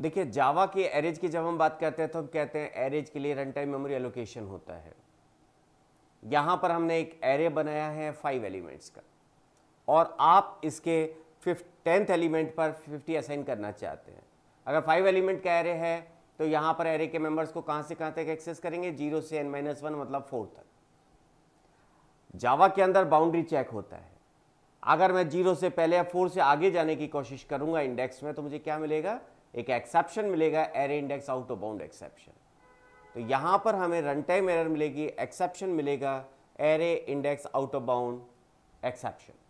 देखिए जावा के एरेज की जब हम बात करते हैं तो हम कहते हैं एरेज के लिए रन टाइम मेमोरी एलोकेशन होता है यहां पर हमने एक एरे बनाया है फाइव एलिमेंट्स का और आप इसके फिफ्थ टेंथ एलिमेंट पर फिफ्टी असाइन करना चाहते हैं अगर फाइव एलिमेंट का एरे है तो यहां पर एरे के मेंबर्स को कहां से कहां तक एक्सेस करेंगे जीरो से एन माइनस वन मतलब फोर तक जावा के अंदर बाउंड्री चेक होता है अगर मैं जीरो से पहले या फोर से आगे जाने की कोशिश करूंगा इंडेक्स में तो मुझे क्या मिलेगा एक एक्सेप्शन मिलेगा array index out of bound exception तो यहाँ पर हमें रन टाइम एरर मिलेगी एक्सेप्शन मिलेगा array index out of bound exception